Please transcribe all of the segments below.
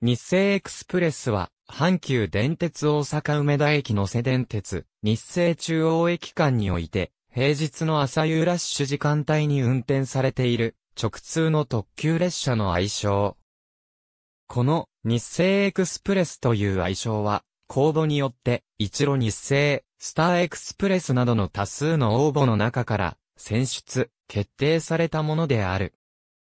日清エクスプレスは、阪急電鉄大阪梅田駅の瀬電鉄、日清中央駅間において、平日の朝夕ラッシュ時間帯に運転されている、直通の特急列車の愛称。この、日清エクスプレスという愛称は、公募によって、一路日清、スターエクスプレスなどの多数の応募の中から、選出、決定されたものである。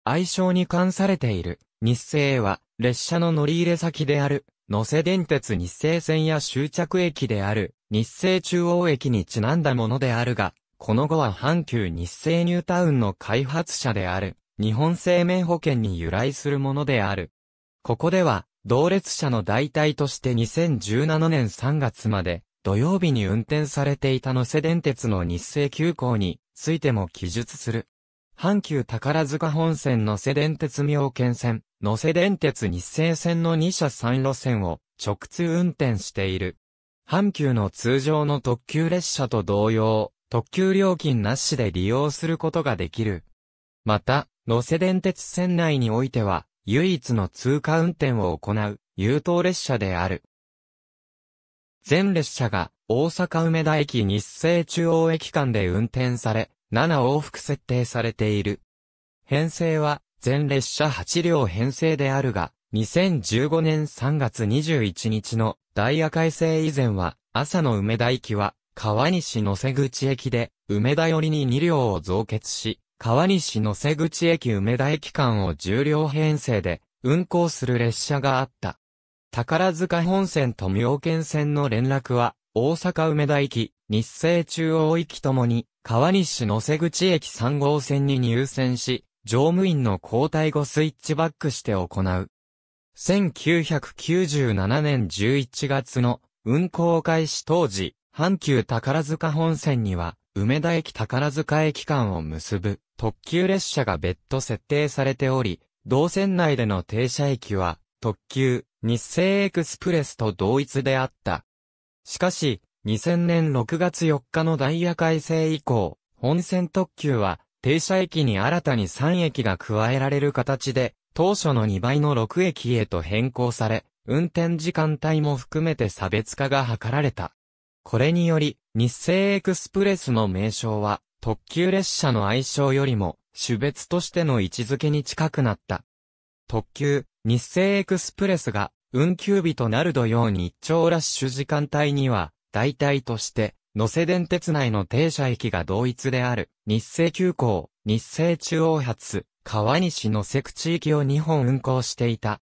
愛称に関されている日清は、列車の乗り入れ先である、野瀬電鉄日清線や終着駅である、日清中央駅にちなんだものであるが、この後は阪急日清ニュータウンの開発者である、日本生命保険に由来するものである。ここでは、同列車の代替として2017年3月まで、土曜日に運転されていた野瀬電鉄の日清急行についても記述する。阪急宝塚本線の瀬電鉄妙見線、の瀬電鉄日清線の2社3路線を直通運転している。阪急の通常の特急列車と同様、特急料金なしで利用することができる。また、野瀬電鉄線内においては、唯一の通過運転を行う、優等列車である。全列車が、大阪梅田駅日清中央駅間で運転され、7往復設定されている。編成は、全列車8両編成であるが、2015年3月21日のダイヤ改正以前は、朝の梅田駅は、川西野瀬口駅で、梅田寄りに2両を増結し、川西野瀬口駅梅田駅間を10両編成で、運行する列車があった。宝塚本線と妙見線の連絡は、大阪梅田駅、日清中央行きともに、川西野瀬口駅3号線に入線し、乗務員の交代後スイッチバックして行う。1997年11月の運行開始当時、阪急宝塚本線には、梅田駅宝塚駅間を結ぶ特急列車が別途設定されており、同線内での停車駅は、特急、日清エクスプレスと同一であった。しかし、2000年6月4日のダイヤ改正以降、本線特急は、停車駅に新たに3駅が加えられる形で、当初の2倍の6駅へと変更され、運転時間帯も含めて差別化が図られた。これにより、日清エクスプレスの名称は、特急列車の愛称よりも、種別としての位置づけに近くなった。特急、日清エクスプレスが、運休日となる土曜日朝ラッシュ時間帯には、代替として、野瀬電鉄内の停車駅が同一である、日清急行、日清中央発、川西野瀬区地域を2本運行していた。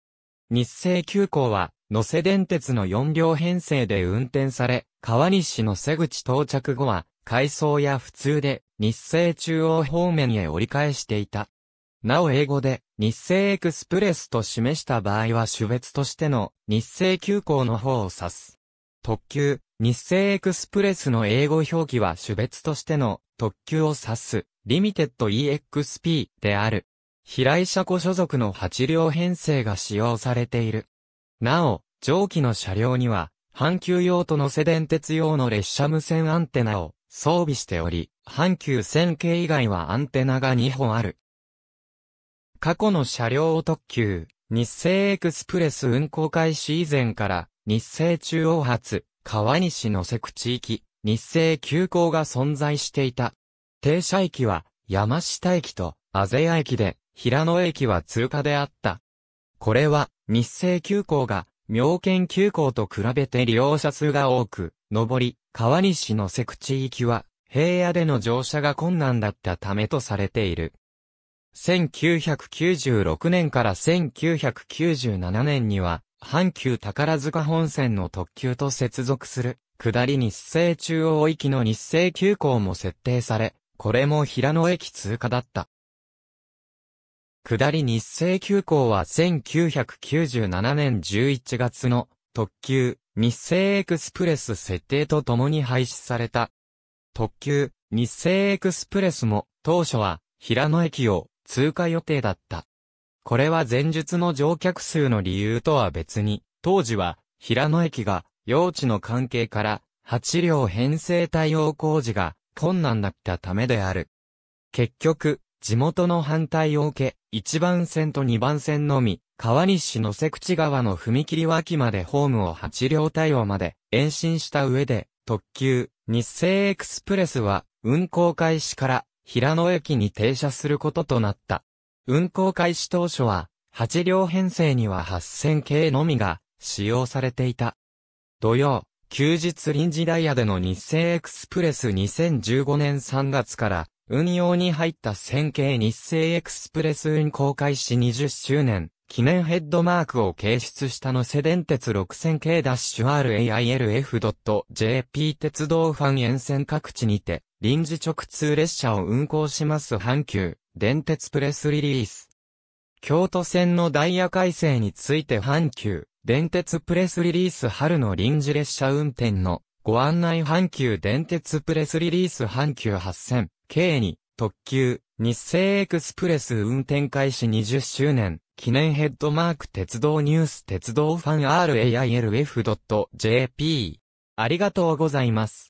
日清急行は、野瀬電鉄の4両編成で運転され、川西野瀬口到着後は、回送や普通で、日清中央方面へ折り返していた。なお英語で、日清エクスプレスと示した場合は種別としての、日清急行の方を指す。特急、日清エクスプレスの英語表記は種別としての特急を指す、リミテッド EXP である。飛来車庫所属の8両編成が使用されている。なお、上記の車両には、阪急用とのせ電鉄用の列車無線アンテナを装備しており、阪急線系以外はアンテナが2本ある。過去の車両を特急、日清エクスプレス運行開始以前から、日清中央発、川西の瀬口行き、日清急行が存在していた。停車駅は山下駅とあぜや駅で、平野駅は通過であった。これは日清急行が妙見急行と比べて利用者数が多く、上り、川西の瀬口行きは平野での乗車が困難だったためとされている。1996年から1997年には、阪急宝塚本線の特急と接続する、下り日清中央行きの日清急行も設定され、これも平野駅通過だった。下り日清急行は1997年11月の特急日清エクスプレス設定とともに廃止された。特急日清エクスプレスも当初は平野駅を通過予定だった。これは前述の乗客数の理由とは別に、当時は、平野駅が、用地の関係から、8両編成対応工事が困難だったためである。結局、地元の反対を受け、1番線と2番線のみ、川西の瀬口川の踏切脇までホームを8両対応まで延伸した上で、特急、日清エクスプレスは、運行開始から、平野駅に停車することとなった。運行開始当初は、8両編成には8000系のみが使用されていた。土曜、休日臨時ダイヤでの日清エクスプレス2015年3月から運用に入った1000系日清エクスプレス運行開始20周年記念ヘッドマークを掲出したのせ電鉄 6000K-RAILF.jp 鉄道ファン沿線各地にて臨時直通列車を運行します阪急電鉄プレスリリース。京都線のダイヤ改正について阪急、電鉄プレスリリース春の臨時列車運転のご案内阪急電鉄プレスリリース阪急8000、計に特急、日清エクスプレス運転開始20周年、記念ヘッドマーク鉄道ニュース鉄道ファン railf.jp。ありがとうございます。